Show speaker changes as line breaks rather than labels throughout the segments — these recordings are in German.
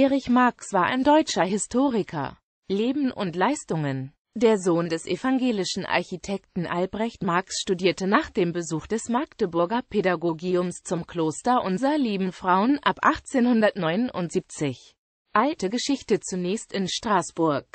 Erich Marx war ein deutscher Historiker. Leben und Leistungen Der Sohn des evangelischen Architekten Albrecht Marx studierte nach dem Besuch des Magdeburger Pädagogiums zum Kloster Unser lieben Frauen ab 1879 alte Geschichte zunächst in Straßburg,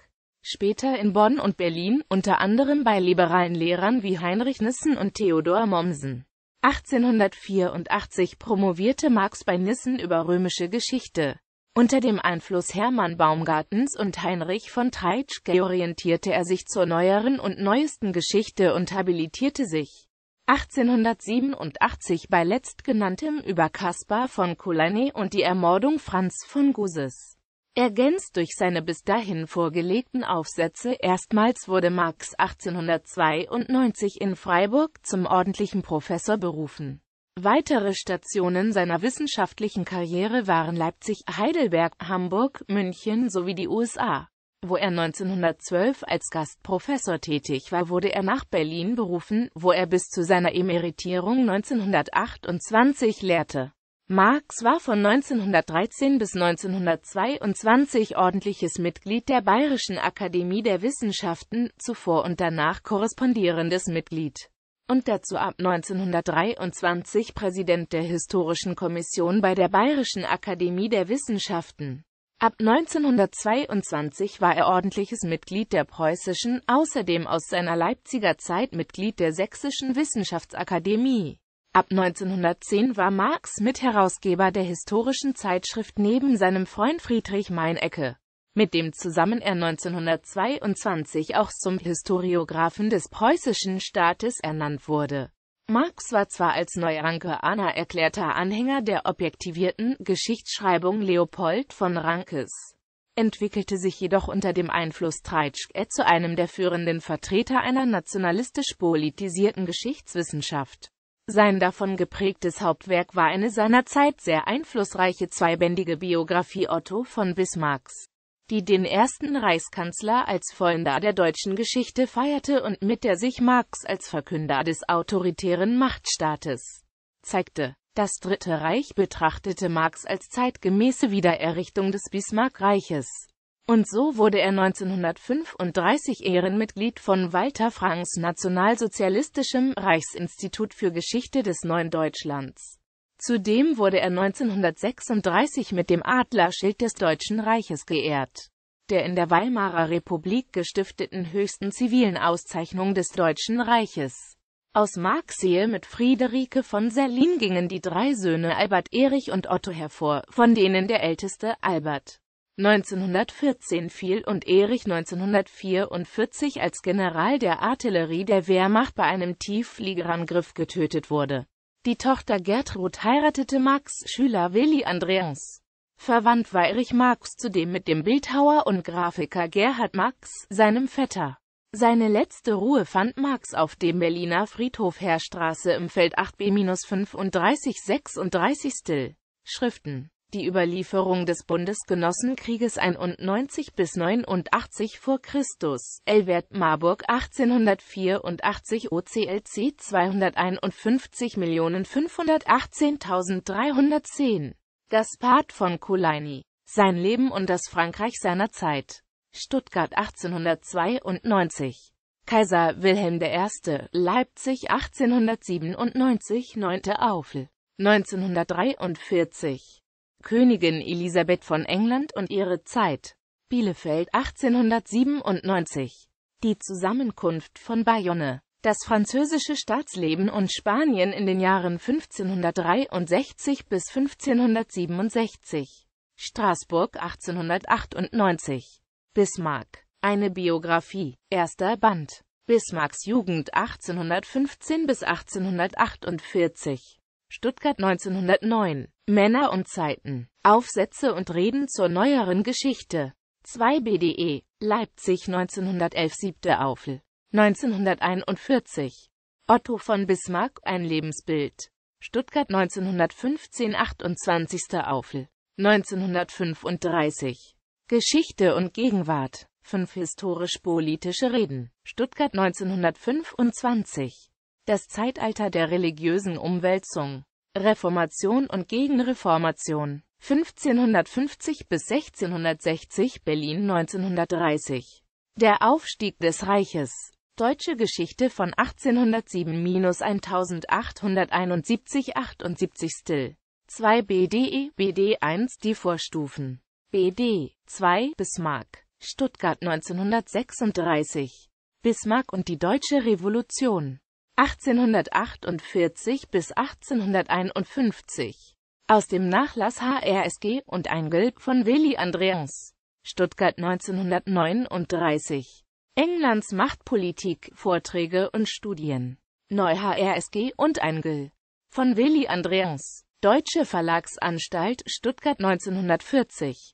später in Bonn und Berlin, unter anderem bei liberalen Lehrern wie Heinrich Nissen und Theodor Mommsen. 1884 promovierte Marx bei Nissen über römische Geschichte. Unter dem Einfluss Hermann Baumgartens und Heinrich von Treitschke orientierte er sich zur neueren und neuesten Geschichte und habilitierte sich 1887 bei letztgenanntem über Caspar von Coligny und die Ermordung Franz von Guses. Ergänzt durch seine bis dahin vorgelegten Aufsätze, erstmals wurde Marx 1892 in Freiburg zum ordentlichen Professor berufen. Weitere Stationen seiner wissenschaftlichen Karriere waren Leipzig, Heidelberg, Hamburg, München sowie die USA. Wo er 1912 als Gastprofessor tätig war, wurde er nach Berlin berufen, wo er bis zu seiner Emeritierung 1928 lehrte. Marx war von 1913 bis 1922 ordentliches Mitglied der Bayerischen Akademie der Wissenschaften, zuvor und danach korrespondierendes Mitglied und dazu ab 1923 Präsident der Historischen Kommission bei der Bayerischen Akademie der Wissenschaften. Ab 1922 war er ordentliches Mitglied der preußischen, außerdem aus seiner Leipziger Zeit Mitglied der Sächsischen Wissenschaftsakademie. Ab 1910 war Marx Mitherausgeber der historischen Zeitschrift neben seinem Freund Friedrich Meinecke mit dem zusammen er 1922 auch zum Historiographen des preußischen Staates ernannt wurde. Marx war zwar als Neuranke Anna erklärter Anhänger der objektivierten Geschichtsschreibung Leopold von Rankes, entwickelte sich jedoch unter dem Einfluss Treitschke zu einem der führenden Vertreter einer nationalistisch politisierten Geschichtswissenschaft. Sein davon geprägtes Hauptwerk war eine seinerzeit sehr einflussreiche zweibändige Biografie Otto von Bismarcks die den ersten Reichskanzler als Freunder der deutschen Geschichte feierte und mit der sich Marx als Verkünder des autoritären Machtstaates zeigte. Das Dritte Reich betrachtete Marx als zeitgemäße Wiedererrichtung des Bismarck-Reiches. Und so wurde er 1935 Ehrenmitglied von Walter Franks Nationalsozialistischem Reichsinstitut für Geschichte des Neuen Deutschlands. Zudem wurde er 1936 mit dem Adlerschild des Deutschen Reiches geehrt, der in der Weimarer Republik gestifteten höchsten zivilen Auszeichnung des Deutschen Reiches. Aus Marxehe mit Friederike von Sellin gingen die drei Söhne Albert Erich und Otto hervor, von denen der älteste, Albert, 1914 fiel und Erich 1944 als General der Artillerie der Wehrmacht bei einem Tieffliegerangriff getötet wurde. Die Tochter Gertrud heiratete Max Schüler Willi Andreas. Verwandt war Erich Marx zudem mit dem Bildhauer und Grafiker Gerhard Marx, seinem Vetter. Seine letzte Ruhe fand Marx auf dem Berliner Friedhof Heerstraße im Feld 8b-35 36 Schriften die Überlieferung des Bundesgenossenkrieges 91 bis 89 vor Christus, Elwert Marburg 1884 OCLC 251.518.310 Gaspard von Kulaini. Sein Leben und das Frankreich seiner Zeit. Stuttgart 1892 Kaiser Wilhelm I. Leipzig 1897 9. Aufel 1943 Königin Elisabeth von England und ihre Zeit. Bielefeld 1897 Die Zusammenkunft von Bayonne das französische Staatsleben und Spanien in den Jahren 1563 bis 1567. Straßburg 1898. Bismarck. Eine Biografie. Erster Band. Bismarcks Jugend 1815 bis 1848. Stuttgart 1909. Männer und Zeiten. Aufsätze und Reden zur neueren Geschichte. 2 BDE. Leipzig 1911 7. Aufel. 1941. Otto von Bismarck, ein Lebensbild. Stuttgart 1915 28. Aufel. 1935. Geschichte und Gegenwart. Fünf historisch-politische Reden. Stuttgart 1925. Das Zeitalter der religiösen Umwälzung. Reformation und Gegenreformation 1550 bis 1660 Berlin 1930 Der Aufstieg des Reiches Deutsche Geschichte von 1807-1871-78 Still 2 BDE, BD1 Die Vorstufen BD 2 Bismarck Stuttgart 1936 Bismarck und die Deutsche Revolution 1848 bis 1851. Aus dem Nachlass HRSG und Eingel von Willy Andreas. Stuttgart 1939. Englands Machtpolitik, Vorträge und Studien. Neu HRSG und Eingel. Von Willy Andreas. Deutsche Verlagsanstalt Stuttgart 1940.